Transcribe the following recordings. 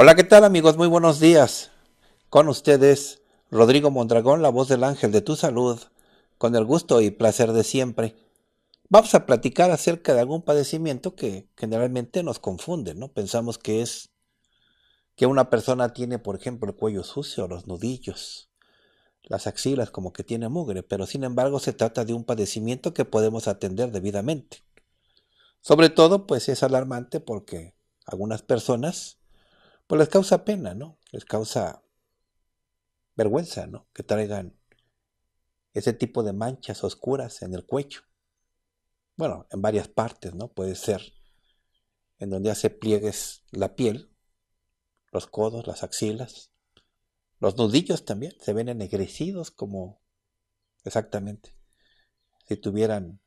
Hola, ¿qué tal amigos? Muy buenos días. Con ustedes, Rodrigo Mondragón, la voz del ángel de tu salud, con el gusto y placer de siempre. Vamos a platicar acerca de algún padecimiento que generalmente nos confunde, ¿no? Pensamos que es que una persona tiene, por ejemplo, el cuello sucio, los nudillos, las axilas como que tiene mugre, pero sin embargo se trata de un padecimiento que podemos atender debidamente. Sobre todo, pues es alarmante porque algunas personas pues les causa pena, ¿no? Les causa vergüenza, ¿no? Que traigan ese tipo de manchas oscuras en el cuello. Bueno, en varias partes, ¿no? Puede ser en donde hace pliegues la piel, los codos, las axilas, los nudillos también se ven ennegrecidos como exactamente si tuvieran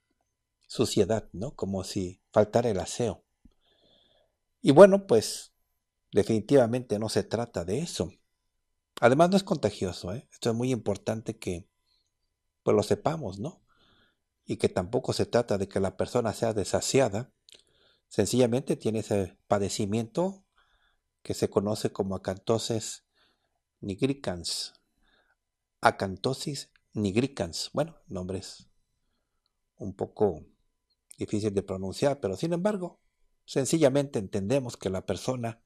suciedad, ¿no? Como si faltara el aseo. Y bueno, pues Definitivamente no se trata de eso. Además no es contagioso, ¿eh? esto es muy importante que pues lo sepamos, ¿no? Y que tampoco se trata de que la persona sea desasiada, sencillamente tiene ese padecimiento que se conoce como acantosis nigricans. Acantosis nigricans. Bueno, nombres un poco difícil de pronunciar, pero sin embargo, sencillamente entendemos que la persona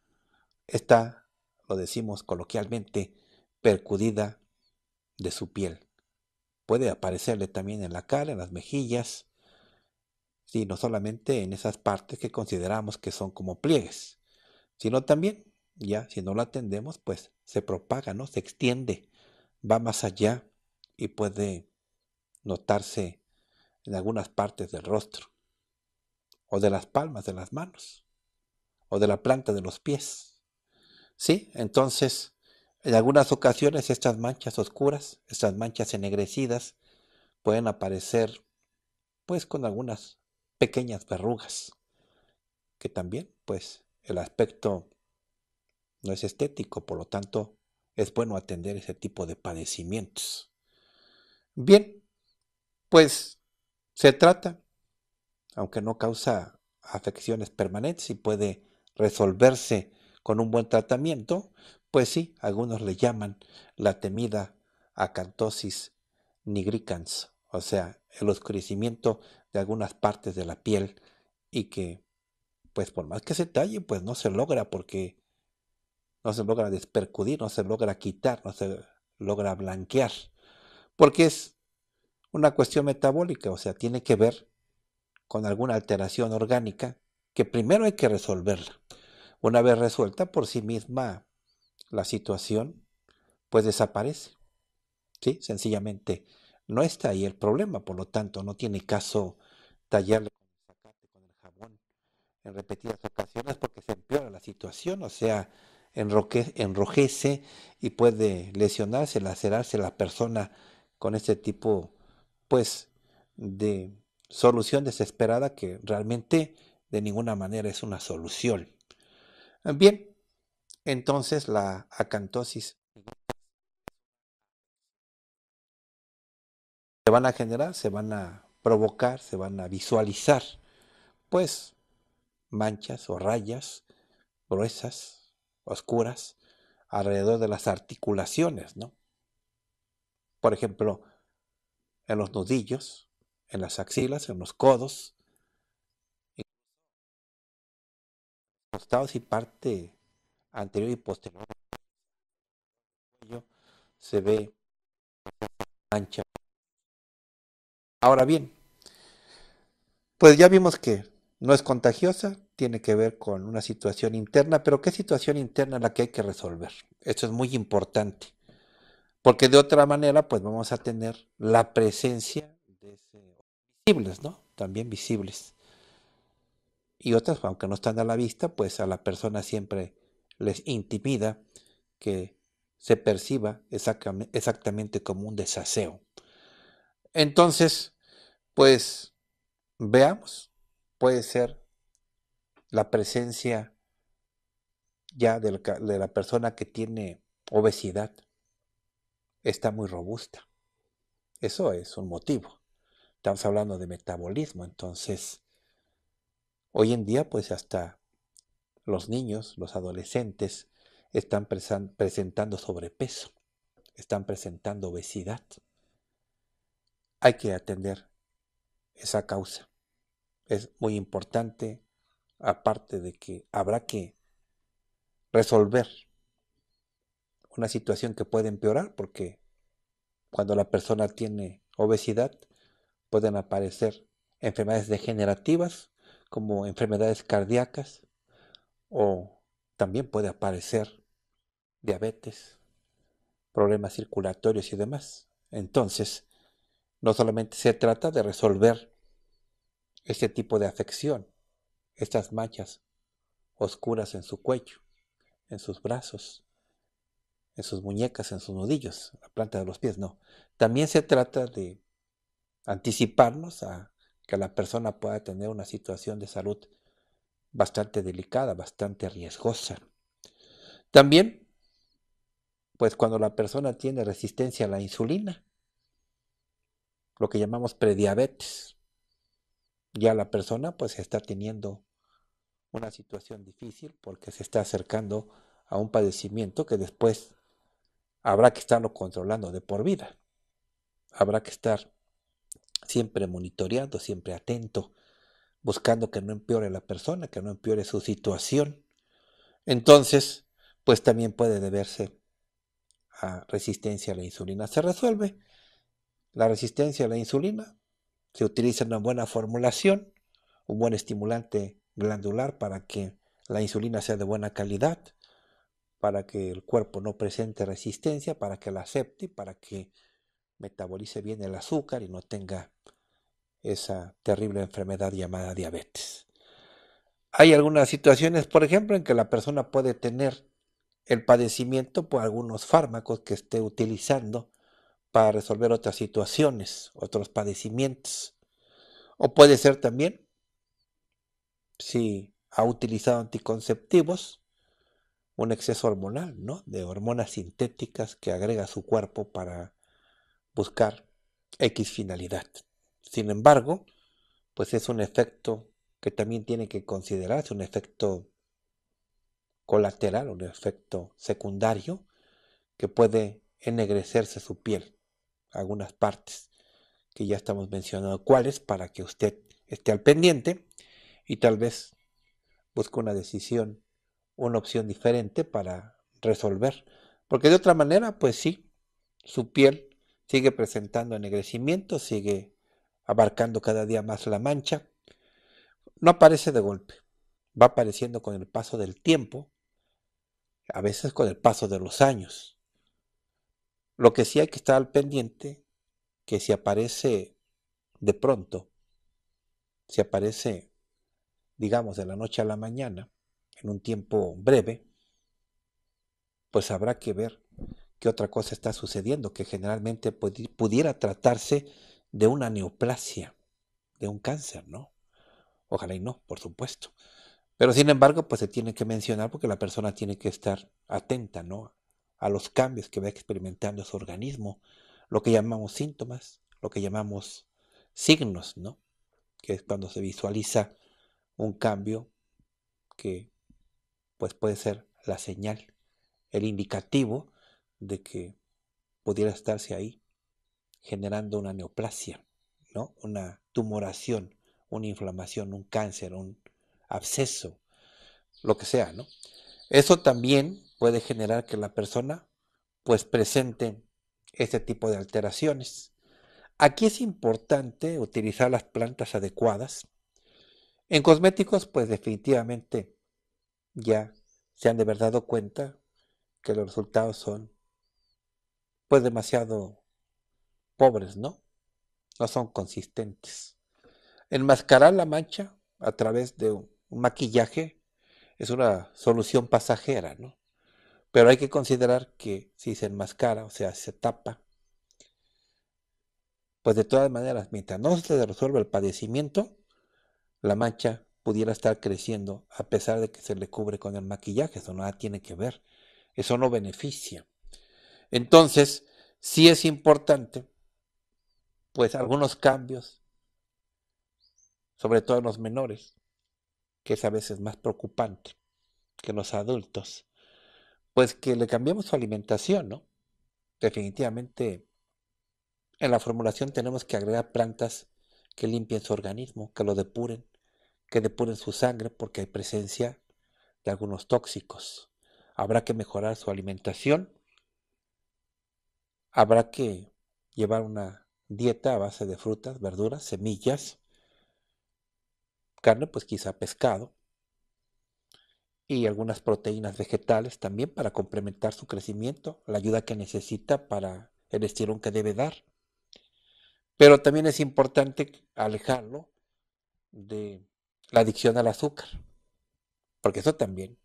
está, lo decimos coloquialmente, percudida de su piel. Puede aparecerle también en la cara, en las mejillas, y no solamente en esas partes que consideramos que son como pliegues, sino también, ya si no la atendemos, pues se propaga, ¿no? Se extiende, va más allá y puede notarse en algunas partes del rostro, o de las palmas de las manos, o de la planta de los pies. Entonces, en algunas ocasiones estas manchas oscuras, estas manchas ennegrecidas, pueden aparecer pues con algunas pequeñas verrugas, que también pues el aspecto no es estético, por lo tanto es bueno atender ese tipo de padecimientos. Bien, pues se trata, aunque no causa afecciones permanentes y puede resolverse con un buen tratamiento, pues sí, algunos le llaman la temida acantosis nigricans, o sea, el oscurecimiento de algunas partes de la piel y que, pues por más que se talle, pues no se logra porque no se logra despercudir, no se logra quitar, no se logra blanquear, porque es una cuestión metabólica, o sea, tiene que ver con alguna alteración orgánica que primero hay que resolverla. Una vez resuelta por sí misma la situación, pues desaparece. ¿Sí? Sencillamente no está ahí el problema, por lo tanto no tiene caso tallarle con el jabón en repetidas ocasiones porque se empeora la situación, o sea, enrojece y puede lesionarse, lacerarse la persona con este tipo pues de solución desesperada que realmente de ninguna manera es una solución. Bien, entonces la acantosis se van a generar, se van a provocar, se van a visualizar, pues manchas o rayas gruesas, oscuras, alrededor de las articulaciones, ¿no? Por ejemplo, en los nudillos, en las axilas, en los codos, costados y parte anterior y posterior se ve ancha. Ahora bien, pues ya vimos que no es contagiosa, tiene que ver con una situación interna, pero ¿qué situación interna la que hay que resolver? Esto es muy importante, porque de otra manera pues vamos a tener la presencia de ese, visibles, ¿no? También visibles y otras, aunque no están a la vista, pues a la persona siempre les intimida que se perciba exactamente como un desaseo. Entonces, pues veamos, puede ser la presencia ya de la, de la persona que tiene obesidad, está muy robusta. Eso es un motivo. Estamos hablando de metabolismo, entonces Hoy en día, pues hasta los niños, los adolescentes, están presentando sobrepeso, están presentando obesidad. Hay que atender esa causa. Es muy importante, aparte de que habrá que resolver una situación que puede empeorar, porque cuando la persona tiene obesidad pueden aparecer enfermedades degenerativas como enfermedades cardíacas o también puede aparecer diabetes, problemas circulatorios y demás. Entonces, no solamente se trata de resolver este tipo de afección, estas manchas oscuras en su cuello, en sus brazos, en sus muñecas, en sus nudillos, la planta de los pies, no. También se trata de anticiparnos a que la persona pueda tener una situación de salud bastante delicada, bastante riesgosa. También, pues cuando la persona tiene resistencia a la insulina, lo que llamamos prediabetes, ya la persona pues está teniendo una situación difícil porque se está acercando a un padecimiento que después habrá que estarlo controlando de por vida. Habrá que estar siempre monitoreando, siempre atento, buscando que no empeore la persona, que no empeore su situación. Entonces, pues también puede deberse a resistencia a la insulina. Se resuelve la resistencia a la insulina, se utiliza una buena formulación, un buen estimulante glandular para que la insulina sea de buena calidad, para que el cuerpo no presente resistencia, para que la acepte, para que metabolice bien el azúcar y no tenga esa terrible enfermedad llamada diabetes. Hay algunas situaciones, por ejemplo, en que la persona puede tener el padecimiento por algunos fármacos que esté utilizando para resolver otras situaciones, otros padecimientos. O puede ser también si ha utilizado anticonceptivos, un exceso hormonal, ¿no? De hormonas sintéticas que agrega su cuerpo para buscar X finalidad. Sin embargo, pues es un efecto que también tiene que considerarse, un efecto colateral, un efecto secundario, que puede ennegrecerse su piel, algunas partes que ya estamos mencionando cuáles, para que usted esté al pendiente y tal vez busque una decisión, una opción diferente para resolver. Porque de otra manera, pues sí, su piel sigue presentando ennegrecimiento, sigue abarcando cada día más la mancha. No aparece de golpe, va apareciendo con el paso del tiempo, a veces con el paso de los años. Lo que sí hay que estar al pendiente, que si aparece de pronto, si aparece, digamos, de la noche a la mañana, en un tiempo breve, pues habrá que ver otra cosa está sucediendo, que generalmente pudiera tratarse de una neoplasia, de un cáncer, ¿no? Ojalá y no, por supuesto. Pero sin embargo, pues se tiene que mencionar porque la persona tiene que estar atenta, ¿no? A los cambios que va experimentando su organismo, lo que llamamos síntomas, lo que llamamos signos, ¿no? Que es cuando se visualiza un cambio que pues puede ser la señal, el indicativo de que pudiera estarse ahí generando una neoplasia, ¿no? una tumoración, una inflamación, un cáncer, un absceso, lo que sea, ¿no? Eso también puede generar que la persona pues presente este tipo de alteraciones. Aquí es importante utilizar las plantas adecuadas. En cosméticos pues definitivamente ya se han de verdad dado cuenta que los resultados son pues demasiado pobres, ¿no? No son consistentes. Enmascarar la mancha a través de un maquillaje es una solución pasajera, ¿no? Pero hay que considerar que si se enmascara, o sea, se tapa, pues de todas maneras, mientras no se resuelva el padecimiento, la mancha pudiera estar creciendo a pesar de que se le cubre con el maquillaje. Eso nada tiene que ver. Eso no beneficia. Entonces, sí es importante, pues, algunos cambios, sobre todo en los menores, que es a veces más preocupante que los adultos, pues que le cambiemos su alimentación, ¿no? Definitivamente, en la formulación tenemos que agregar plantas que limpien su organismo, que lo depuren, que depuren su sangre porque hay presencia de algunos tóxicos. Habrá que mejorar su alimentación Habrá que llevar una dieta a base de frutas, verduras, semillas, carne, pues quizá pescado, y algunas proteínas vegetales también para complementar su crecimiento, la ayuda que necesita para el estirón que debe dar. Pero también es importante alejarlo de la adicción al azúcar, porque eso también,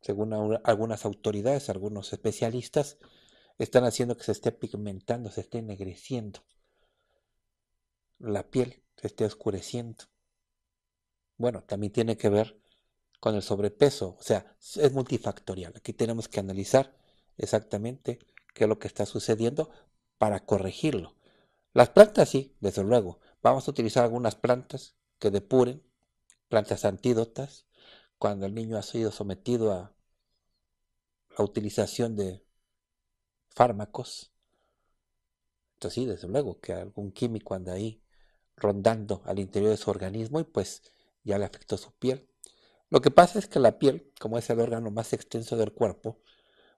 según algunas autoridades, algunos especialistas, están haciendo que se esté pigmentando, se esté ennegreciendo. La piel se esté oscureciendo. Bueno, también tiene que ver con el sobrepeso, o sea, es multifactorial. Aquí tenemos que analizar exactamente qué es lo que está sucediendo para corregirlo. Las plantas sí, desde luego. Vamos a utilizar algunas plantas que depuren, plantas antídotas, cuando el niño ha sido sometido a la utilización de fármacos. Entonces sí, desde luego que algún químico anda ahí rondando al interior de su organismo y pues ya le afectó su piel. Lo que pasa es que la piel, como es el órgano más extenso del cuerpo,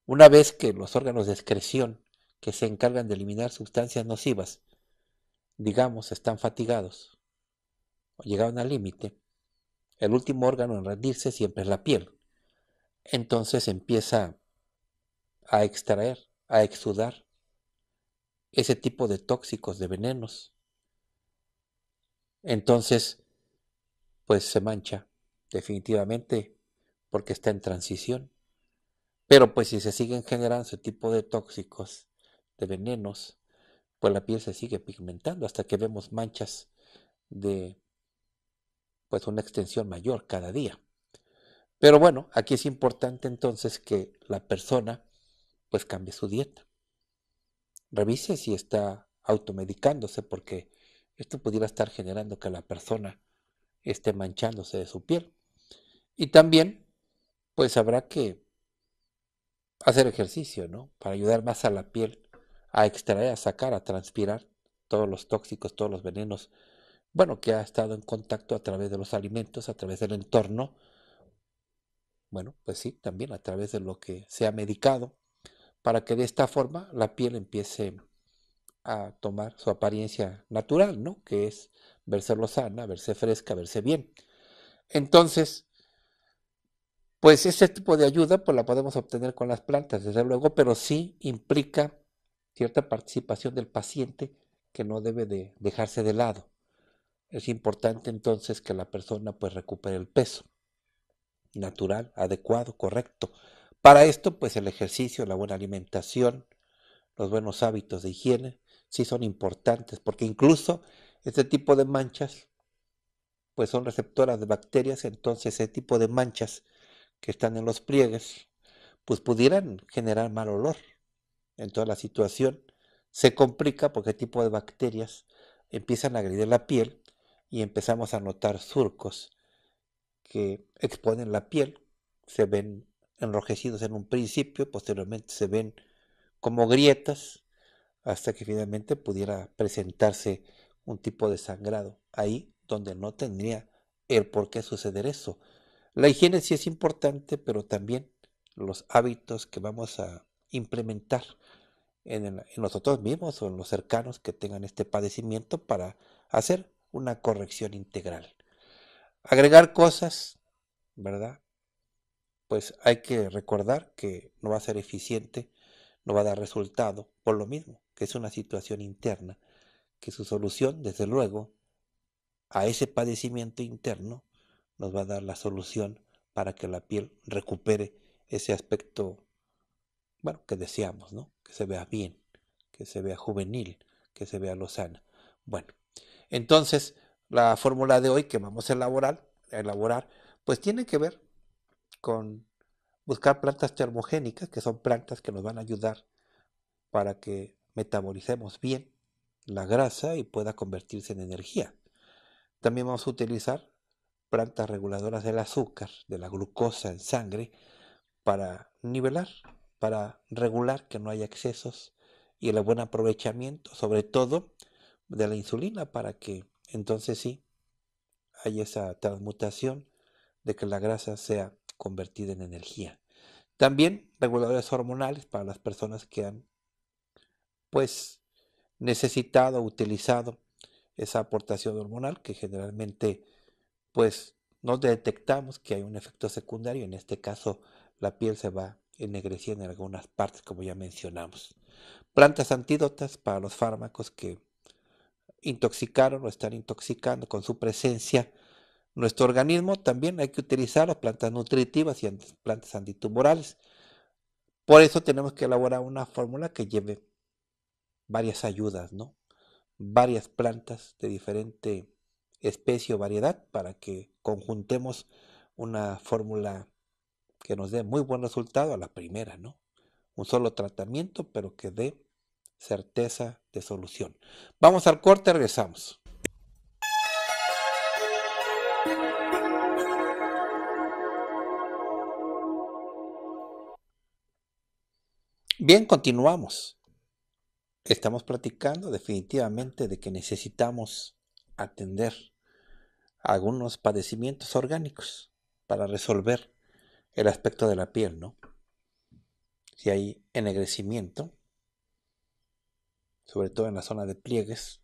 una vez que los órganos de excreción que se encargan de eliminar sustancias nocivas, digamos, están fatigados o llegaron al límite, el último órgano en rendirse siempre es la piel. Entonces empieza a extraer a exudar ese tipo de tóxicos, de venenos. Entonces, pues se mancha, definitivamente, porque está en transición. Pero pues si se siguen generando ese tipo de tóxicos, de venenos, pues la piel se sigue pigmentando hasta que vemos manchas de pues una extensión mayor cada día. Pero bueno, aquí es importante entonces que la persona pues cambie su dieta. Revise si está automedicándose porque esto pudiera estar generando que la persona esté manchándose de su piel. Y también, pues habrá que hacer ejercicio, ¿no? Para ayudar más a la piel a extraer, a sacar, a transpirar todos los tóxicos, todos los venenos, bueno, que ha estado en contacto a través de los alimentos, a través del entorno, bueno, pues sí, también a través de lo que se ha medicado, para que de esta forma la piel empiece a tomar su apariencia natural, ¿no? Que es verse sana, verse fresca, verse bien. Entonces, pues ese tipo de ayuda pues la podemos obtener con las plantas, desde luego, pero sí implica cierta participación del paciente que no debe de dejarse de lado. Es importante entonces que la persona pues recupere el peso natural, adecuado, correcto. Para esto, pues el ejercicio, la buena alimentación, los buenos hábitos de higiene, sí son importantes, porque incluso este tipo de manchas, pues son receptoras de bacterias, entonces ese tipo de manchas que están en los pliegues, pues pudieran generar mal olor. Entonces la situación se complica porque el tipo de bacterias empiezan a agredir la piel y empezamos a notar surcos que exponen la piel, se ven enrojecidos en un principio, posteriormente se ven como grietas hasta que finalmente pudiera presentarse un tipo de sangrado ahí donde no tendría el por qué suceder eso. La higiene sí es importante, pero también los hábitos que vamos a implementar en, en, nosotros mismos o en los cercanos que tengan este padecimiento para hacer una corrección integral. Agregar cosas, ¿verdad? pues hay que recordar que no va a ser eficiente, no va a dar resultado, por lo mismo, que es una situación interna, que su solución, desde luego, a ese padecimiento interno, nos va a dar la solución para que la piel recupere ese aspecto, bueno, que deseamos, ¿no? Que se vea bien, que se vea juvenil, que se vea lozana. Bueno, entonces la fórmula de hoy que vamos a elaborar, a elaborar pues tiene que ver con buscar plantas termogénicas, que son plantas que nos van a ayudar para que metabolicemos bien la grasa y pueda convertirse en energía. También vamos a utilizar plantas reguladoras del azúcar, de la glucosa en sangre, para nivelar, para regular que no haya excesos y el buen aprovechamiento, sobre todo de la insulina, para que entonces sí haya esa transmutación de que la grasa sea convertida en energía. También reguladores hormonales para las personas que han pues necesitado, utilizado esa aportación hormonal que generalmente pues no detectamos que hay un efecto secundario, en este caso la piel se va ennegreciendo en algunas partes como ya mencionamos. Plantas antídotas para los fármacos que intoxicaron o están intoxicando con su presencia nuestro organismo también hay que utilizar las plantas nutritivas y plantas antitumorales. Por eso tenemos que elaborar una fórmula que lleve varias ayudas, ¿no? Varias plantas de diferente especie o variedad para que conjuntemos una fórmula que nos dé muy buen resultado a la primera, ¿no? Un solo tratamiento, pero que dé certeza de solución. Vamos al corte, regresamos. Bien, continuamos. Estamos platicando definitivamente de que necesitamos atender algunos padecimientos orgánicos para resolver el aspecto de la piel, ¿no? Si hay ennegrecimiento, sobre todo en la zona de pliegues,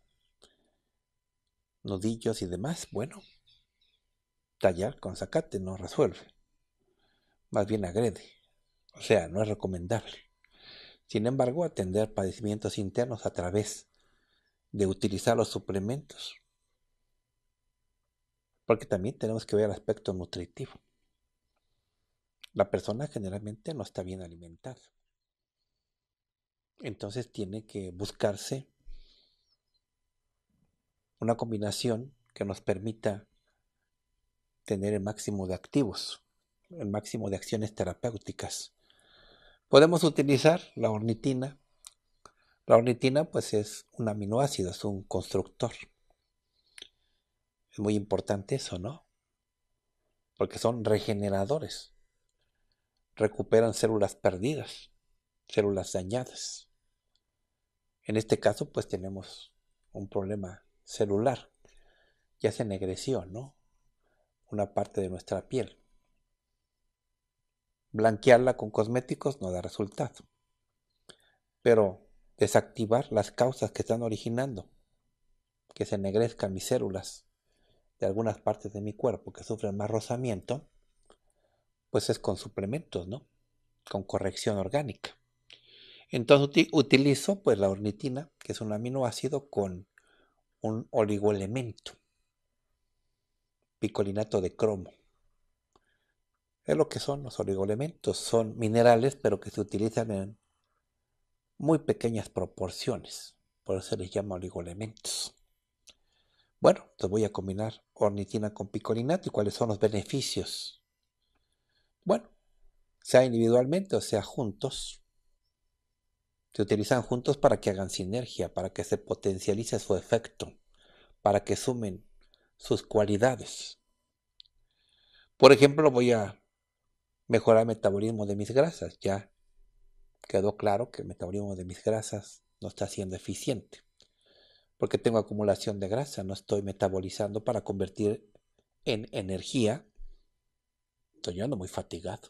nudillos y demás, bueno, tallar con zacate no resuelve, más bien agrede, o sea, no es recomendable. Sin embargo, atender padecimientos internos a través de utilizar los suplementos. Porque también tenemos que ver el aspecto nutritivo. La persona generalmente no está bien alimentada. Entonces tiene que buscarse una combinación que nos permita tener el máximo de activos, el máximo de acciones terapéuticas Podemos utilizar la ornitina. La ornitina pues es un aminoácido, es un constructor. Es muy importante eso, ¿no? Porque son regeneradores. Recuperan células perdidas, células dañadas. En este caso pues tenemos un problema celular. Ya se ennegreció, ¿no? Una parte de nuestra piel. Blanquearla con cosméticos no da resultado. Pero desactivar las causas que están originando que se ennegrezcan mis células de algunas partes de mi cuerpo que sufren más rozamiento, pues es con suplementos, ¿no? Con corrección orgánica. Entonces utilizo pues la ornitina, que es un aminoácido con un oligoelemento, picolinato de cromo. Es lo que son los oligoelementos. Son minerales, pero que se utilizan en muy pequeñas proporciones. Por eso se les llama oligoelementos. Bueno, te voy a combinar ornitina con picolinato y cuáles son los beneficios. Bueno, sea individualmente o sea juntos, se utilizan juntos para que hagan sinergia, para que se potencialice su efecto, para que sumen sus cualidades. Por ejemplo, voy a mejorar el metabolismo de mis grasas. Ya quedó claro que el metabolismo de mis grasas no está siendo eficiente, porque tengo acumulación de grasa, no estoy metabolizando para convertir en energía. Estoy muy fatigado.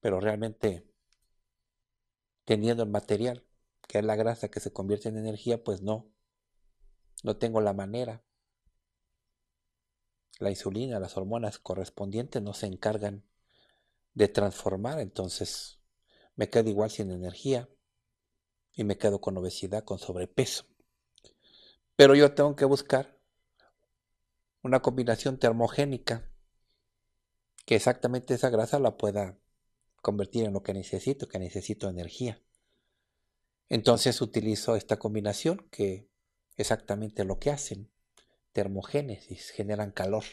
Pero realmente, teniendo el material, que es la grasa que se convierte en energía, pues no. No tengo la manera la insulina, las hormonas correspondientes no se encargan de transformar, entonces me quedo igual sin energía y me quedo con obesidad, con sobrepeso. Pero yo tengo que buscar una combinación termogénica que exactamente esa grasa la pueda convertir en lo que necesito, que necesito energía. Entonces utilizo esta combinación que exactamente lo que hacen termogénesis, generan calor.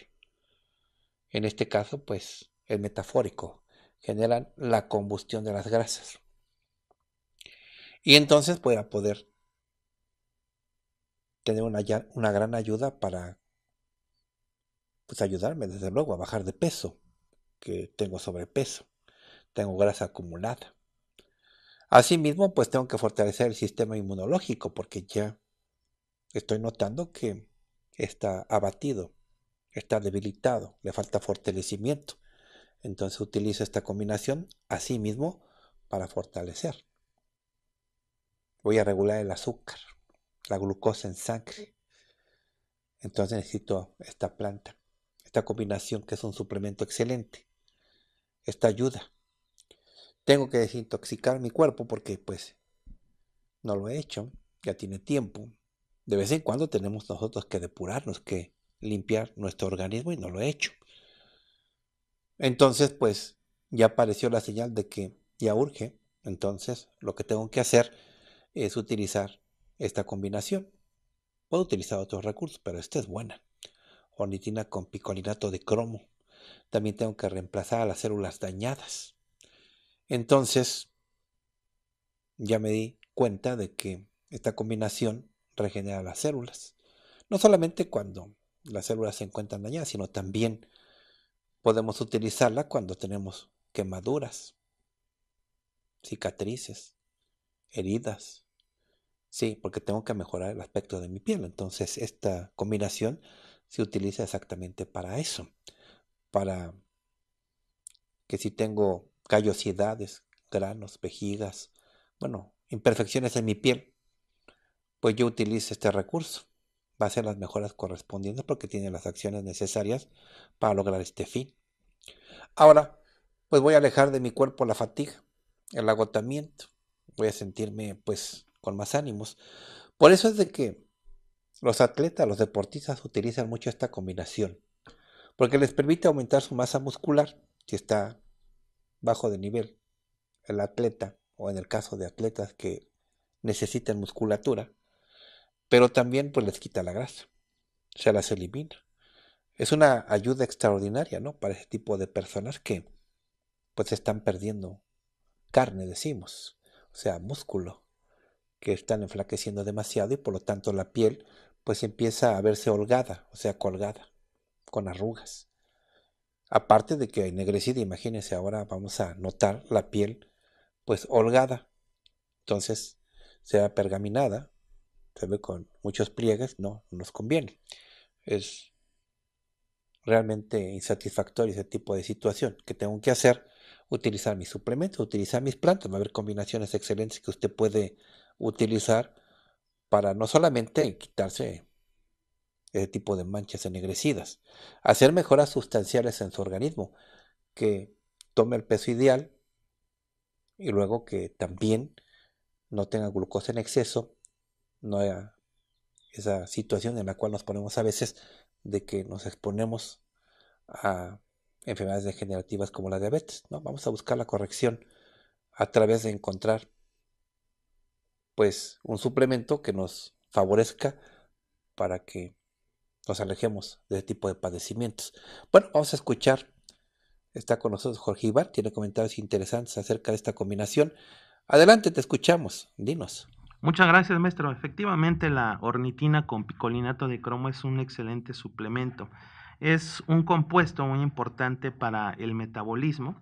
En este caso, pues, el metafórico, generan la combustión de las grasas. Y entonces voy pues, a poder tener una, una gran ayuda para pues ayudarme desde luego a bajar de peso, que tengo sobrepeso, tengo grasa acumulada. Asimismo, pues tengo que fortalecer el sistema inmunológico porque ya estoy notando que está abatido, está debilitado, le falta fortalecimiento. Entonces utiliza esta combinación a sí mismo para fortalecer. Voy a regular el azúcar, la glucosa en sangre. Entonces necesito esta planta, esta combinación que es un suplemento excelente. Esta ayuda. Tengo que desintoxicar mi cuerpo porque pues no lo he hecho, ya tiene tiempo, de vez en cuando tenemos nosotros que depurarnos, que limpiar nuestro organismo y no lo he hecho. Entonces, pues ya apareció la señal de que ya urge. Entonces, lo que tengo que hacer es utilizar esta combinación. Puedo utilizar otros recursos, pero esta es buena. Ornitina con picolinato de cromo. También tengo que reemplazar a las células dañadas. Entonces, ya me di cuenta de que esta combinación regenera las células. No solamente cuando las células se encuentran dañadas, sino también podemos utilizarla cuando tenemos quemaduras, cicatrices, heridas. Sí, porque tengo que mejorar el aspecto de mi piel. Entonces esta combinación se utiliza exactamente para eso. Para que si tengo callosidades, granos, vejigas, bueno, imperfecciones en mi piel, pues yo utilice este recurso. Va a ser las mejoras correspondientes porque tiene las acciones necesarias para lograr este fin. Ahora, pues voy a alejar de mi cuerpo la fatiga, el agotamiento. Voy a sentirme pues con más ánimos. Por eso es de que los atletas, los deportistas utilizan mucho esta combinación, porque les permite aumentar su masa muscular si está bajo de nivel el atleta o en el caso de atletas que necesitan musculatura, pero también pues les quita la grasa, se las elimina. Es una ayuda extraordinaria, ¿no? Para ese tipo de personas que pues están perdiendo carne, decimos, o sea, músculo, que están enflaqueciendo demasiado y por lo tanto la piel pues empieza a verse holgada, o sea, colgada, con arrugas. Aparte de que ennegrecida, imagínense, ahora vamos a notar la piel pues holgada. Entonces sea pergaminada, con muchos pliegues no nos conviene. Es realmente insatisfactorio ese tipo de situación. que tengo que hacer? Utilizar mis suplementos, utilizar mis plantas. Va a haber combinaciones excelentes que usted puede utilizar para no solamente quitarse ese tipo de manchas ennegrecidas, hacer mejoras sustanciales en su organismo, que tome el peso ideal y luego que también no tenga glucosa en exceso no haya esa situación en la cual nos ponemos a veces de que nos exponemos a enfermedades degenerativas como la diabetes. ¿no? Vamos a buscar la corrección a través de encontrar pues un suplemento que nos favorezca para que nos alejemos de este tipo de padecimientos. Bueno, vamos a escuchar. Está con nosotros Jorge Ibar, tiene comentarios interesantes acerca de esta combinación. Adelante, te escuchamos. Dinos. Muchas gracias, maestro. Efectivamente, la ornitina con picolinato de cromo es un excelente suplemento. Es un compuesto muy importante para el metabolismo,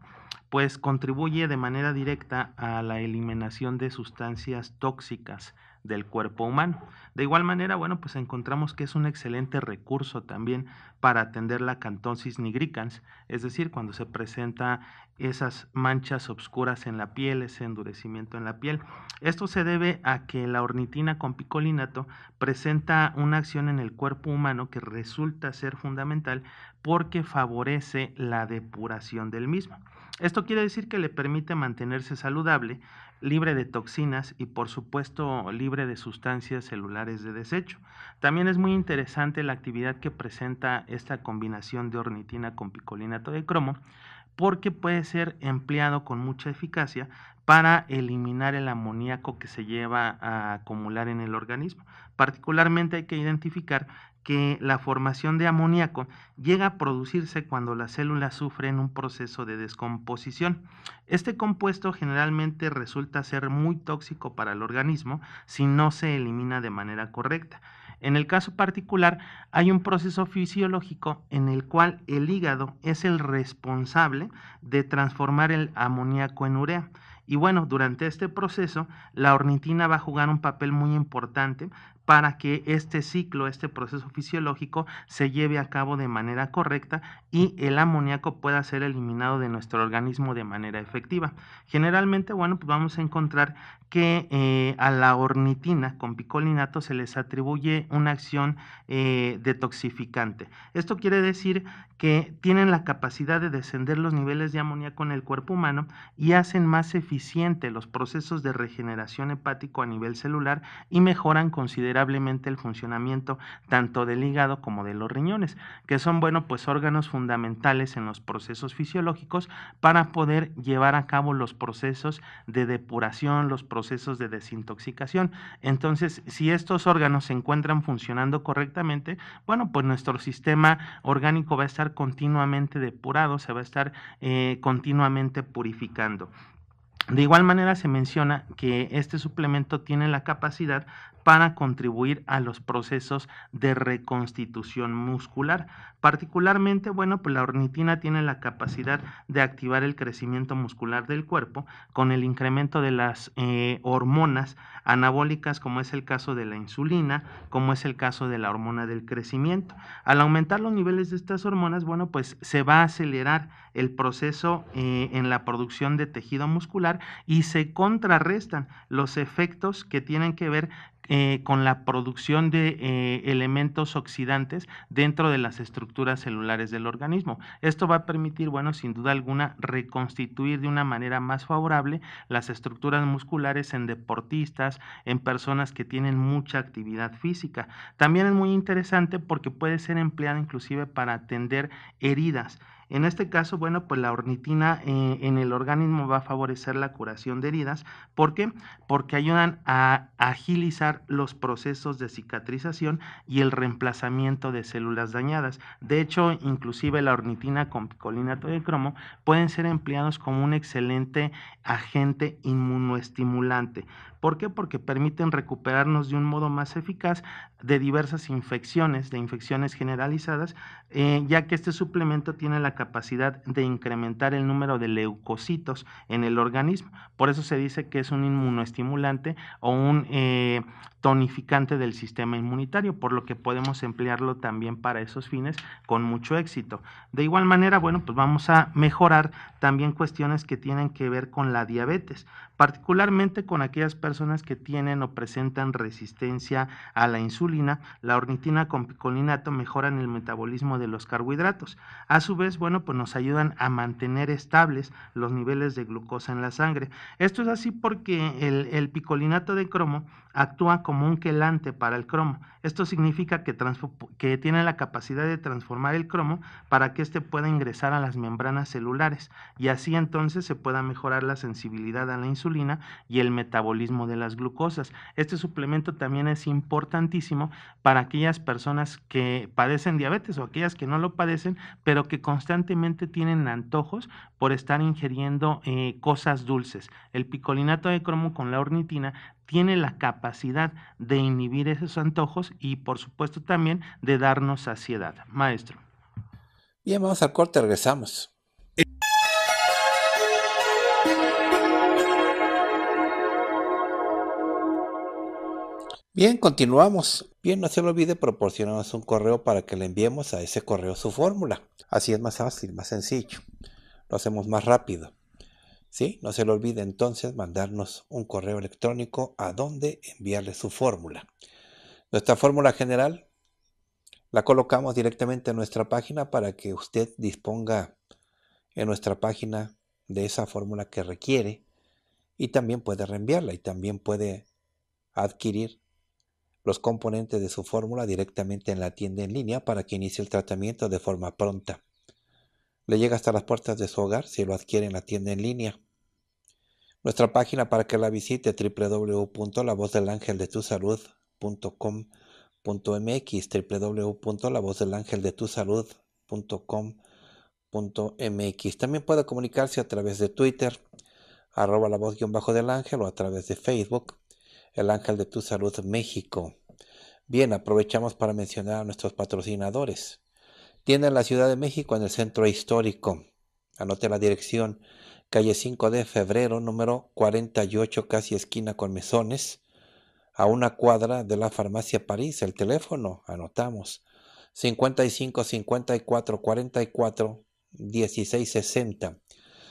pues contribuye de manera directa a la eliminación de sustancias tóxicas del cuerpo humano. De igual manera, bueno, pues encontramos que es un excelente recurso también para atender la cantosis nigricans, es decir, cuando se presenta esas manchas obscuras en la piel, ese endurecimiento en la piel. Esto se debe a que la ornitina con picolinato presenta una acción en el cuerpo humano que resulta ser fundamental porque favorece la depuración del mismo. Esto quiere decir que le permite mantenerse saludable, libre de toxinas y por supuesto libre de sustancias celulares de desecho. También es muy interesante la actividad que presenta esta combinación de ornitina con picolinato de cromo porque puede ser empleado con mucha eficacia para eliminar el amoníaco que se lleva a acumular en el organismo. Particularmente hay que identificar que la formación de amoníaco llega a producirse cuando las células en un proceso de descomposición. Este compuesto generalmente resulta ser muy tóxico para el organismo si no se elimina de manera correcta. En el caso particular, hay un proceso fisiológico en el cual el hígado es el responsable de transformar el amoníaco en urea. Y bueno, durante este proceso, la ornitina va a jugar un papel muy importante para que este ciclo, este proceso fisiológico se lleve a cabo de manera correcta y el amoníaco pueda ser eliminado de nuestro organismo de manera efectiva. Generalmente, bueno, pues vamos a encontrar que eh, a la ornitina con picolinato se les atribuye una acción eh, detoxificante. Esto quiere decir que tienen la capacidad de descender los niveles de amoníaco en el cuerpo humano y hacen más eficiente los procesos de regeneración hepático a nivel celular y mejoran considerablemente el funcionamiento tanto del hígado como de los riñones, que son, bueno, pues órganos fundamentales en los procesos fisiológicos para poder llevar a cabo los procesos de depuración, los procesos de desintoxicación. Entonces, si estos órganos se encuentran funcionando correctamente, bueno, pues nuestro sistema orgánico va a estar continuamente depurado, se va a estar eh, continuamente purificando. De igual manera se menciona que este suplemento tiene la capacidad para contribuir a los procesos de reconstitución muscular. Particularmente, bueno, pues la ornitina tiene la capacidad de activar el crecimiento muscular del cuerpo con el incremento de las eh, hormonas anabólicas, como es el caso de la insulina, como es el caso de la hormona del crecimiento. Al aumentar los niveles de estas hormonas, bueno, pues se va a acelerar el proceso eh, en la producción de tejido muscular y se contrarrestan los efectos que tienen que ver eh, con la producción de eh, elementos oxidantes dentro de las estructuras celulares del organismo. Esto va a permitir, bueno, sin duda alguna, reconstituir de una manera más favorable las estructuras musculares en deportistas, en personas que tienen mucha actividad física. También es muy interesante porque puede ser empleada inclusive para atender heridas. En este caso, bueno, pues la ornitina eh, en el organismo va a favorecer la curación de heridas. ¿Por qué? Porque ayudan a agilizar los procesos de cicatrización y el reemplazamiento de células dañadas. De hecho, inclusive la ornitina con picolinato de cromo pueden ser empleados como un excelente agente inmunoestimulante ¿Por qué? Porque permiten recuperarnos de un modo más eficaz de diversas infecciones, de infecciones generalizadas, eh, ya que este suplemento tiene la capacidad de incrementar el número de leucocitos en el organismo. Por eso se dice que es un inmunoestimulante o un eh, tonificante del sistema inmunitario, por lo que podemos emplearlo también para esos fines con mucho éxito. De igual manera, bueno, pues vamos a mejorar también cuestiones que tienen que ver con la diabetes, particularmente con aquellas personas personas que tienen o presentan resistencia a la insulina, la ornitina con picolinato mejoran el metabolismo de los carbohidratos. A su vez, bueno, pues nos ayudan a mantener estables los niveles de glucosa en la sangre. Esto es así porque el, picolinato de cromo actúa como un quelante para el cromo. Esto significa que, que tiene la capacidad de transformar el cromo para que éste pueda ingresar a las membranas celulares y así entonces se pueda mejorar la sensibilidad a la insulina y el metabolismo de las glucosas. Este suplemento también es importantísimo para aquellas personas que padecen diabetes o aquellas que no lo padecen, pero que constantemente tienen antojos por estar ingiriendo eh, cosas dulces. El picolinato de cromo con la ornitina tiene la capacidad de inhibir esos antojos y por supuesto también de darnos saciedad. Maestro. Bien, vamos al corte, regresamos. Bien, continuamos. Bien, no se lo olvide proporcionarnos un correo para que le enviemos a ese correo su fórmula. Así es más fácil, más sencillo. Lo hacemos más rápido. ¿Sí? No se lo olvide entonces mandarnos un correo electrónico a donde enviarle su fórmula. Nuestra fórmula general la colocamos directamente en nuestra página para que usted disponga en nuestra página de esa fórmula que requiere y también puede reenviarla y también puede adquirir los componentes de su fórmula directamente en la tienda en línea para que inicie el tratamiento de forma pronta. Le llega hasta las puertas de su hogar si lo adquiere en la tienda en línea. Nuestra página para que la visite www.lavozdelangeldetusalud.com.mx www.lavozdelangeldetusalud.com.mx También puede comunicarse a través de Twitter, arroba la voz-del ángel o a través de Facebook, el Ángel de tu Salud México. Bien, aprovechamos para mencionar a nuestros patrocinadores. Tienen la Ciudad de México en el Centro Histórico. Anote la dirección, calle 5 de febrero, número 48, casi esquina con mesones, a una cuadra de la Farmacia París. El teléfono, anotamos, 55 54 44 60.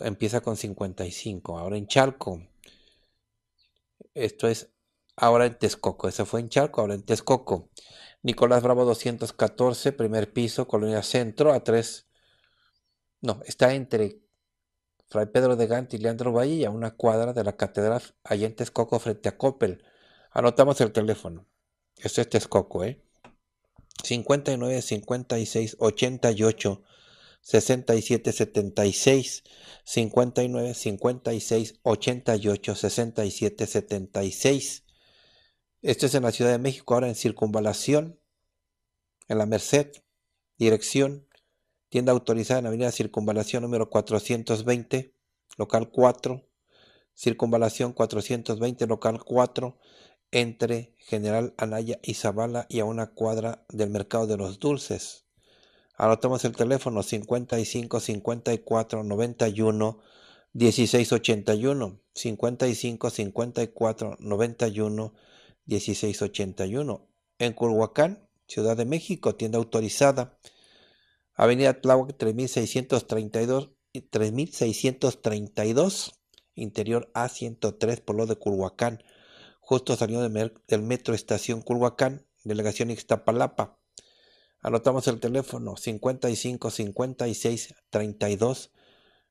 empieza con 55. Ahora en Chalco. Esto es ahora en Texcoco. Eso fue en Chalco, ahora en Texcoco. Nicolás Bravo 214, primer piso, Colonia Centro, a 3. No, está entre Fray Pedro de Gante y Leandro Valle una cuadra de la catedral allá en Texcoco frente a Coppel. Anotamos el teléfono. Esto es Texcoco, ¿eh? 59 56 88 67 76 59 56 88 67 76. Esto es en la Ciudad de México, ahora en Circunvalación, en la Merced, dirección, tienda autorizada en Avenida Circunvalación número 420, local 4, Circunvalación 420, local 4, entre General Anaya y Zavala y a una cuadra del Mercado de los Dulces. Anotamos el teléfono 55 54 91 1681 55 54 91 16 81. En Culhuacán, Ciudad de México, tienda autorizada. Avenida Tláhuac 3632 3632, interior A103, Pueblo de Culhuacán, justo saliendo del metro Estación Culhuacán, delegación Ixtapalapa. Anotamos el teléfono 55 56 32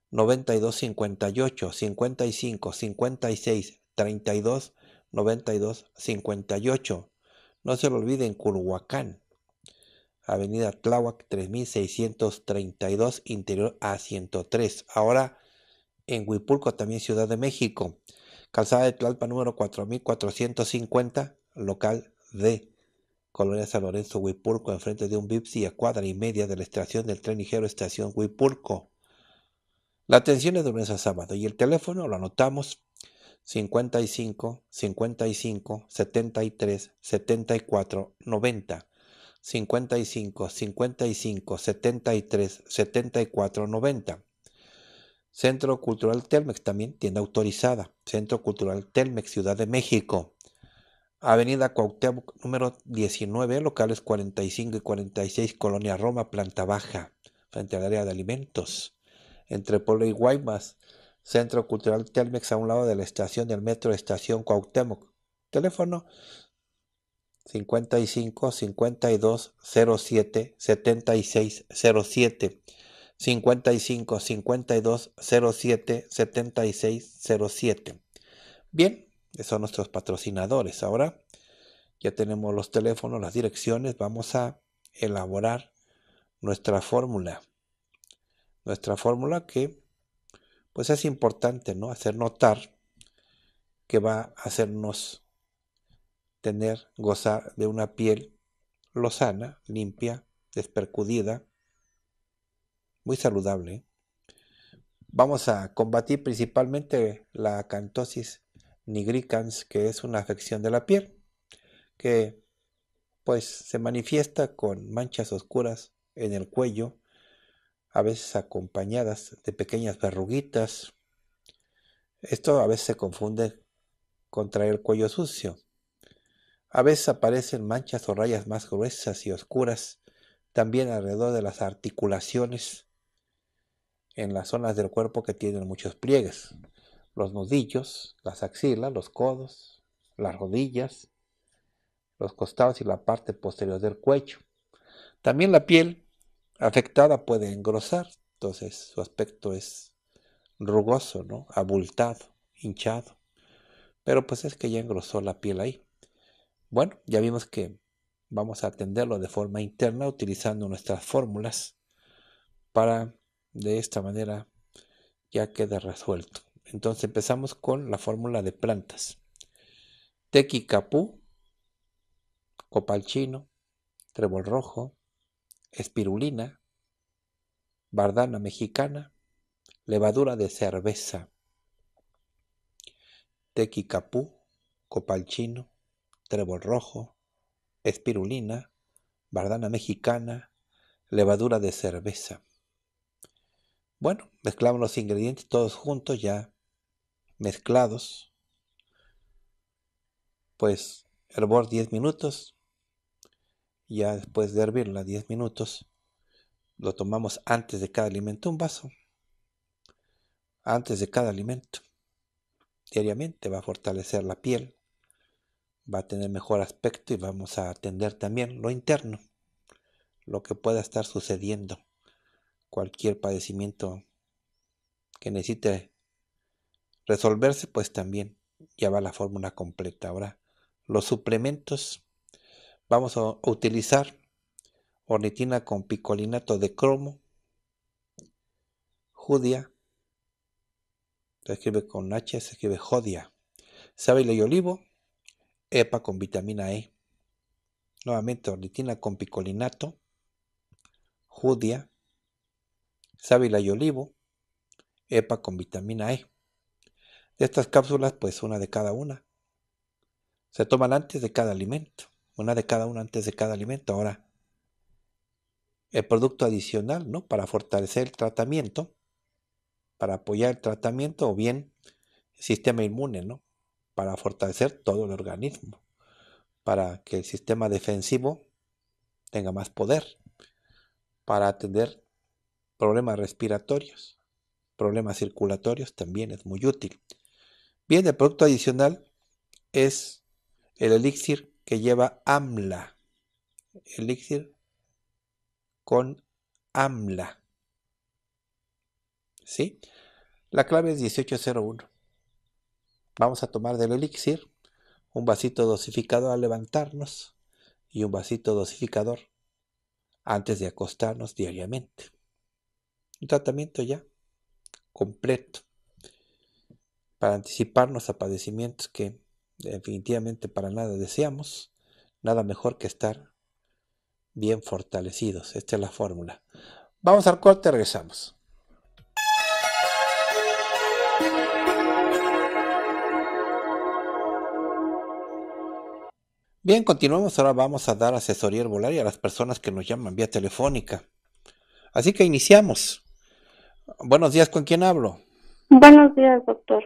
92 58 55 56 32 92 58. No se lo olviden, Culhuacán, Avenida Tláhuac 3632, interior A103. Ahora en Huipulco, también Ciudad de México. Calzada de Tlalpa número 4450, local D. Colonia San Lorenzo Huipurco, enfrente de un Bipsi a cuadra y media de la estación del tren ligero Estación Huipurco. La atención es de lunes a sábado y el teléfono lo anotamos 55 55 73 74 90 55 55 73 74 90 Centro Cultural Telmex también tienda autorizada Centro Cultural Telmex Ciudad de México Avenida Cuauhtémoc, número 19, locales 45 y 46, Colonia Roma, planta baja, frente al área de alimentos, entre Polo y Guaymas, Centro Cultural Telmex, a un lado de la estación del metro Estación Cuauhtémoc. Teléfono 55 52 07 76 07 55 52 07 Bien, son nuestros patrocinadores. Ahora ya tenemos los teléfonos, las direcciones, vamos a elaborar nuestra fórmula. Nuestra fórmula que pues es importante, ¿no? Hacer notar que va a hacernos tener, gozar de una piel lozana, limpia, despercudida, muy saludable. Vamos a combatir principalmente la acantosis nigricans, que es una afección de la piel, que pues se manifiesta con manchas oscuras en el cuello, a veces acompañadas de pequeñas verruguitas. Esto a veces se confunde con traer el cuello sucio. A veces aparecen manchas o rayas más gruesas y oscuras, también alrededor de las articulaciones, en las zonas del cuerpo que tienen muchos pliegues los nudillos, las axilas, los codos, las rodillas, los costados y la parte posterior del cuello. También la piel afectada puede engrosar, entonces su aspecto es rugoso, ¿no? abultado, hinchado. Pero pues es que ya engrosó la piel ahí. Bueno, ya vimos que vamos a atenderlo de forma interna utilizando nuestras fórmulas para de esta manera ya quede resuelto. Entonces empezamos con la fórmula de plantas. Tequi capú, copal chino, trébol rojo, espirulina, bardana mexicana, levadura de cerveza, tequi capú, copal chino, trébol rojo, espirulina, bardana mexicana, levadura de cerveza. Bueno, mezclamos los ingredientes todos juntos, ya mezclados, pues hervor 10 minutos, ya después de hervirla 10 minutos, lo tomamos antes de cada alimento, un vaso, antes de cada alimento. Diariamente va a fortalecer la piel, va a tener mejor aspecto y vamos a atender también lo interno, lo que pueda estar sucediendo, cualquier padecimiento que necesite Resolverse pues también. Ya va la fórmula completa. Ahora, los suplementos. Vamos a utilizar ornitina con picolinato de cromo, judia, se escribe con H, se escribe jodia, sábila y olivo, EPA con vitamina E, nuevamente ornitina con picolinato, judia, sábila y olivo, EPA con vitamina E. Estas cápsulas, pues una de cada una. Se toman antes de cada alimento. Una de cada una antes de cada alimento. Ahora, el producto adicional, ¿no? Para fortalecer el tratamiento, para apoyar el tratamiento o bien el sistema inmune, ¿no? Para fortalecer todo el organismo, para que el sistema defensivo tenga más poder, para atender problemas respiratorios, problemas circulatorios también es muy útil. Bien, el producto adicional es el elixir que lleva AMLA. Elixir con AMLA. ¿Sí? La clave es 1801. Vamos a tomar del elixir un vasito dosificador al levantarnos y un vasito dosificador antes de acostarnos diariamente. Un tratamiento ya completo para anticiparnos a padecimientos que definitivamente para nada deseamos, nada mejor que estar bien fortalecidos. Esta es la fórmula. Vamos al corte, regresamos. Bien, continuamos. Ahora vamos a dar asesoría herbolaria a las personas que nos llaman vía telefónica. Así que iniciamos. Buenos días, ¿con quién hablo? Buenos días, doctor.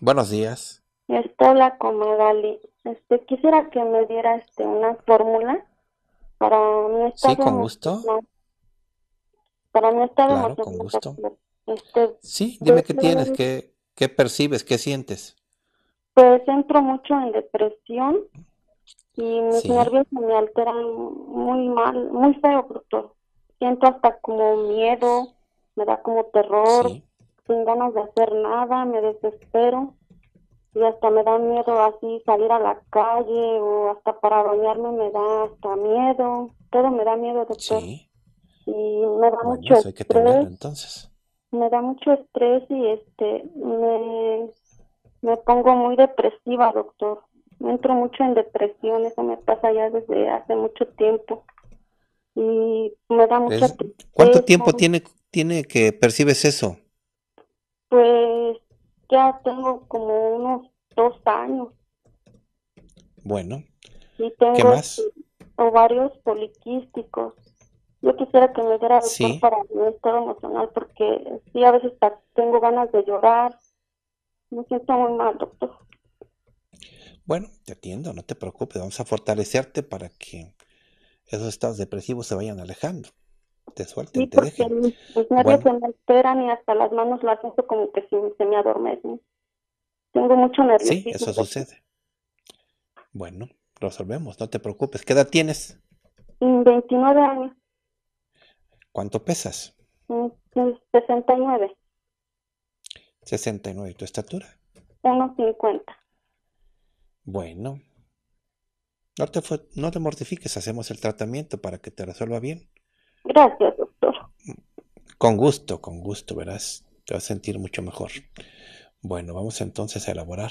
Buenos días. Este, hola, Magali, Este, quisiera que me diera este, una fórmula para mi estado. Sí, con gusto. Para mi estado. Claro, con gusto. Este, sí, dime qué tienes, qué, qué percibes, qué sientes. Pues entro mucho en depresión y mis nervios me alteran muy mal, muy feo, doctor. Siento hasta como miedo, me da como terror. Sí sin ganas de hacer nada, me desespero y hasta me da miedo así salir a la calle o hasta para bañarme me da hasta miedo, todo me da miedo doctor. Sí. Y me da mucho hay entonces. Me da mucho estrés y este me, pongo muy depresiva, doctor. entro mucho en depresión, eso me pasa ya desde hace mucho tiempo. Y me da mucha ¿Cuánto tiempo tiene tiene que percibes eso? Pues ya tengo como unos dos años. Bueno. Y tengo ¿Qué más? ovarios poliquísticos. Yo quisiera que me diera sí. para mi estado emocional porque sí, a veces tengo ganas de llorar. Me siento muy mal, doctor. Bueno, te atiendo, no te preocupes. Vamos a fortalecerte para que esos estados depresivos se vayan alejando te Mis, nervios se me esperan y hasta las manos lo siento como que se, me adormecen. Tengo mucho nervio. Sí, eso sucede. Bueno, resolvemos, no te preocupes. ¿Qué edad tienes? 29 mm, años. ¿Cuánto pesas? 69. Mm, 69. Mm, ¿Y tu estatura? 1,50. Bueno. No te, no te mortifiques, hacemos el tratamiento para que te resuelva bien. Gracias, doctor. Con gusto, con gusto, verás. Te vas a sentir mucho mejor. Bueno, vamos entonces a elaborar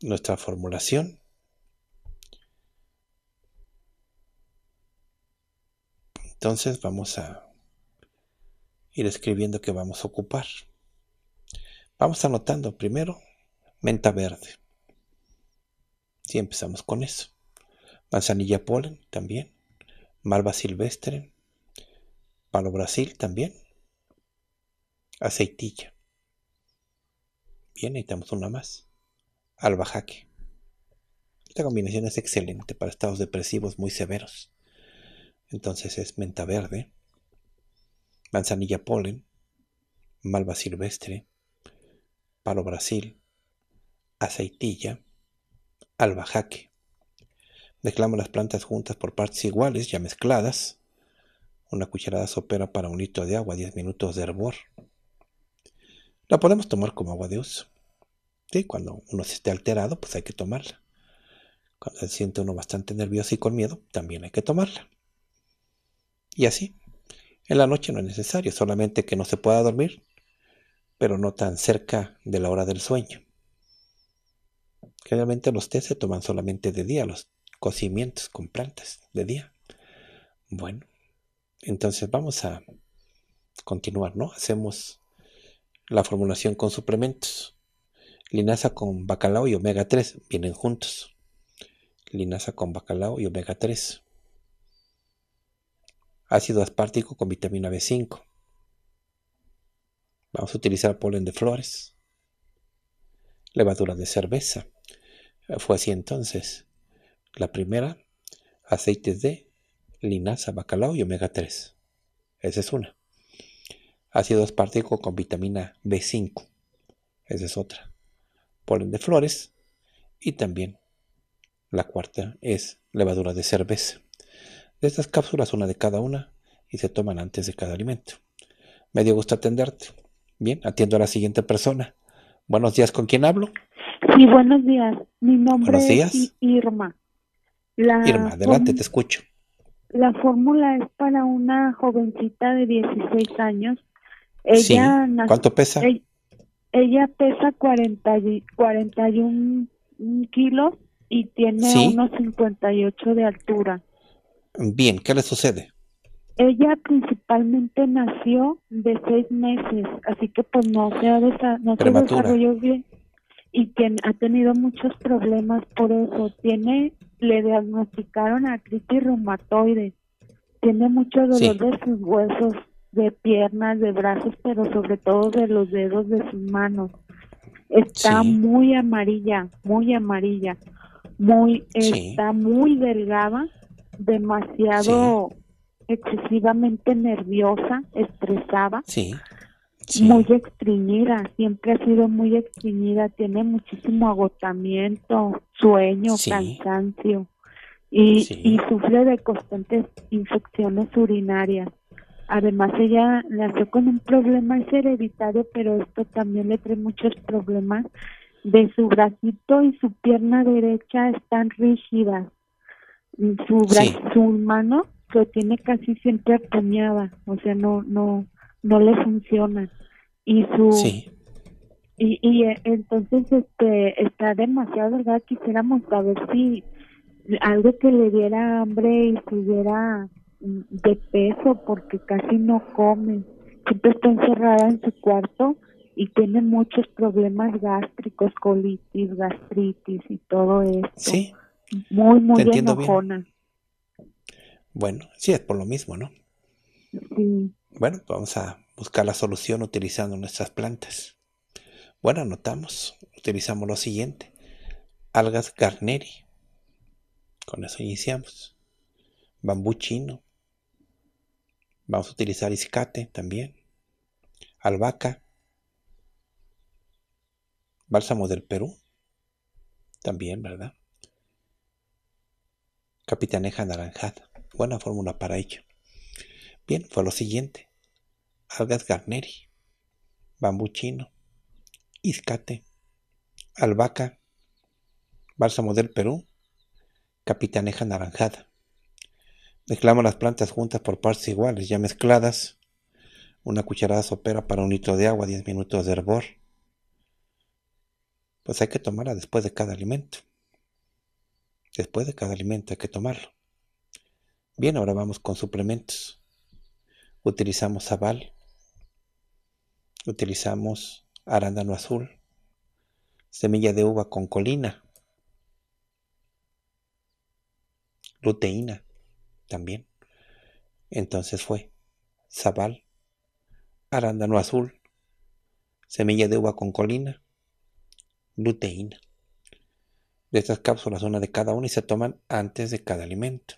nuestra formulación. Entonces vamos a ir escribiendo qué vamos a ocupar. Vamos anotando primero menta verde. Si empezamos con eso. Manzanilla polen también malva silvestre, palo brasil también, aceitilla. Bien, necesitamos una más, albajaque. Esta combinación es excelente para estados depresivos muy severos. Entonces es menta verde, manzanilla polen, malva silvestre, palo brasil, aceitilla, albajaque. Declamo las plantas juntas por partes iguales, ya mezcladas. Una cucharada sopera para un litro de agua, 10 minutos de hervor. La podemos tomar como agua de uso. Cuando uno se esté alterado, pues hay que tomarla. Cuando se siente uno bastante nervioso y con miedo, también hay que tomarla. Y así. En la noche no es necesario, solamente que no se pueda dormir, pero no tan cerca de la hora del sueño. Generalmente los té se toman solamente de día, los cocimientos con plantas de día. Bueno, entonces vamos a continuar, ¿no? Hacemos la formulación con suplementos. Linaza con bacalao y omega 3 vienen juntos. Linaza con bacalao y omega 3. Ácido aspartico con vitamina B5. Vamos a utilizar polen de flores. Levadura de cerveza. Fue así entonces. La primera, aceites de linaza, bacalao y omega 3. Esa es una. Ácido aspartico con vitamina B5. Esa es otra. Polen de flores. Y también la cuarta es levadura de cerveza. De estas cápsulas, una de cada una y se toman antes de cada alimento. Me dio gusto atenderte. Bien, atiendo a la siguiente persona. Buenos días, ¿con quién hablo? Sí, buenos días. Mi nombre días. es Irma. La Irma, adelante, te escucho. La fórmula es para una jovencita de 16 años. Ella sí. ¿Cuánto pesa? Ella, pesa 40 41 kilos y tiene unos 58 de altura. Bien, ¿qué le sucede? Ella principalmente nació de seis meses, así que pues no se ha desarrollado no bien y que ha tenido muchos problemas por eso. Tiene le diagnosticaron artritis reumatoide. Tiene mucho dolor de sus huesos, de piernas, de brazos, pero sobre todo de los dedos de sus manos. Está muy amarilla, muy amarilla, muy está muy delgada, demasiado excesivamente nerviosa, estresada. Sí. Muy extriñida, siempre ha sido muy extriñida, tiene muchísimo agotamiento, sueño, cansancio y, y sufre de constantes infecciones urinarias. Además, ella nació con un problema hereditario, pero esto también le trae muchos problemas. De su bracito y su pierna derecha están rígidas. Su, su mano lo tiene casi siempre apuñada, o sea, no, no, no le funciona y su sí. y, eh, entonces este está demasiado verdad quisiéramos saber si algo que le diera hambre y tuviera mm, de peso porque casi no come siempre está encerrada en su cuarto y tiene muchos problemas gástricos colitis gastritis y todo eso sí muy muy enojona bueno sí es por lo mismo no sí bueno, vamos a buscar la solución utilizando nuestras plantas. Bueno, anotamos, utilizamos lo siguiente. Algas Garneri. Con eso iniciamos. Bambú chino. Vamos a utilizar iscate también. Albahaca. Bálsamo del Perú. También, ¿verdad? Capitaneja anaranjada. Buena fórmula para ello. Bien, fue lo siguiente algas garneri, bambú chino, izcate, albahaca, bálsamo del Perú, capitaneja naranjada. Mezclamos las plantas juntas por partes iguales, ya mezcladas. Una cucharada sopera para un litro de agua, 10 minutos de hervor. Pues hay que tomarla después de cada alimento. Después de cada alimento hay que tomarlo. Bien, ahora vamos con suplementos. Utilizamos sabal, utilizamos arándano azul, semilla de uva con colina, luteína también. Entonces fue zabal, arándano azul, semilla de uva con colina, luteína. De estas cápsulas, una de cada una y se toman antes de cada alimento.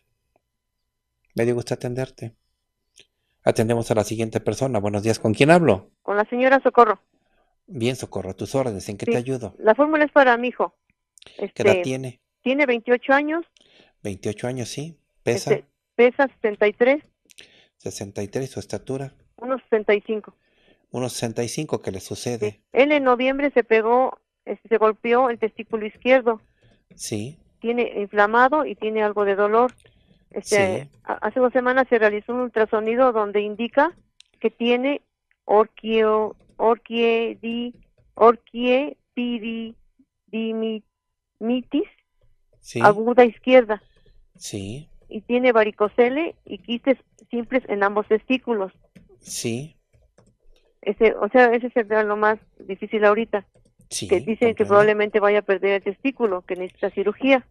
Me dio gusto atenderte. Atendemos a la siguiente persona. Buenos días, ¿con quién hablo? Con la señora Socorro. Bien, Socorro, tus órdenes, ¿en qué te ayudo? La fórmula es para mi hijo. ¿Qué este, tiene? Tiene 28 años. 28 años, sí. ¿Pesa? Este, pesa 63. 63, su estatura. 1,65. 1,65, ¿qué le sucede? Él en noviembre se pegó, este, se golpeó el testículo izquierdo. Sí. Tiene inflamado y tiene algo de dolor. Este, Hace dos semanas se realizó un ultrasonido donde indica que tiene orquio, Orquídeo aguda izquierda. Sí. Y tiene varicocele y quistes simples en ambos testículos. Sí. Ese, o sea, ese será lo más difícil ahorita. Sí, que dicen que probablemente vaya a perder el testículo, que necesita cirugía.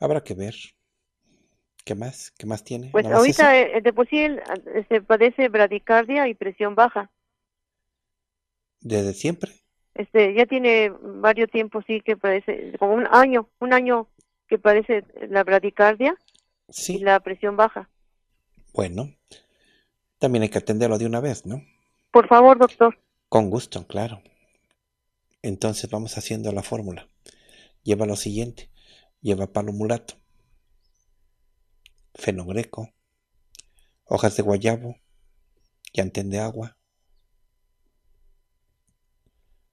Habrá que ver. ¿Qué más? ¿Qué más tiene? Pues ahorita eh, de se este, padece bradicardia y presión baja. ¿Desde siempre? Este, ya tiene varios tiempos, sí, que padece, como un año, un año que padece la bradicardia y la presión baja. Bueno, también hay que atenderlo de una vez, ¿no? Por favor, doctor. Con gusto, claro. Entonces vamos haciendo la fórmula. Lleva lo siguiente. Lleva palomulato, fenogreco, hojas de guayabo, llantén de agua,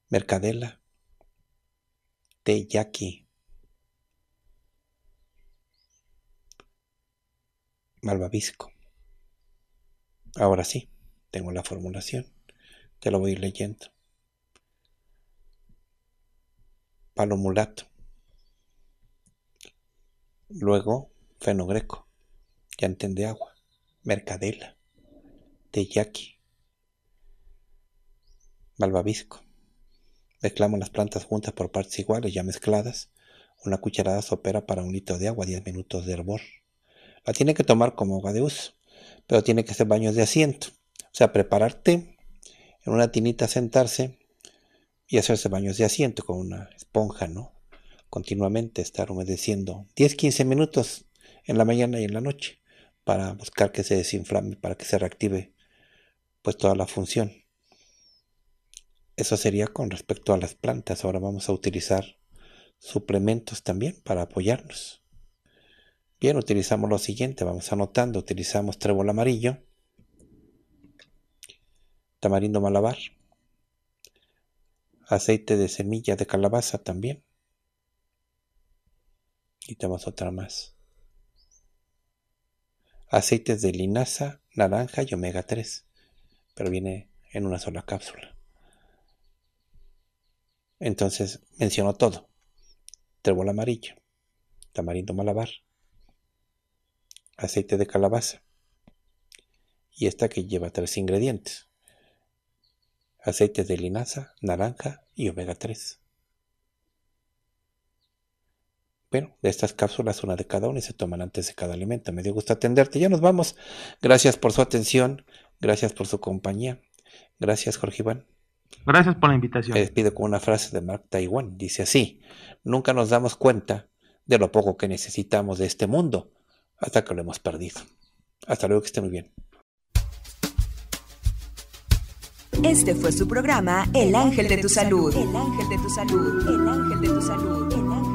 mercadela, té yaqui, malvavisco. Ahora sí, tengo la formulación, te lo voy leyendo. Palomulato, luego fenogreco, ya de Agua, Mercadela, Teyaki, Malvavisco. Mezclamos las plantas juntas por partes iguales, ya mezcladas. Una cucharada sopera para un litro de agua, 10 minutos de hervor. La tiene que tomar como agua de uso, pero tiene que hacer baños de asiento. O sea, prepararte en una tinita, sentarse y hacerse baños de asiento con una esponja, ¿no? Continuamente estar humedeciendo 10-15 minutos en la mañana y en la noche para buscar que se desinflame, para que se reactive pues toda la función. Eso sería con respecto a las plantas. Ahora vamos a utilizar suplementos también para apoyarnos. Bien, utilizamos lo siguiente, vamos anotando, utilizamos trébol amarillo, tamarindo malabar, aceite de semilla de calabaza también. quitamos otra más aceites de linaza, naranja y omega 3, pero viene en una sola cápsula. Entonces menciono todo. Trébol amarillo, tamarindo malabar, aceite de calabaza y esta que lleva tres ingredientes. Aceites de linaza, naranja y omega 3. de estas cápsulas, una de cada una y se toman antes de cada alimento. Me dio gusto atenderte. Ya nos vamos. Gracias por su atención. Gracias por su compañía. Gracias, Jorge Iván. Gracias por la invitación. Me despido con una frase de Mark Taiwan. Dice así, nunca nos damos cuenta de lo poco que necesitamos de este mundo hasta que lo hemos perdido. Hasta luego, que esté muy bien. Este fue su programa El Ángel de tu Salud. El Ángel de tu Salud. El Ángel de tu Salud. El ángel de tu salud.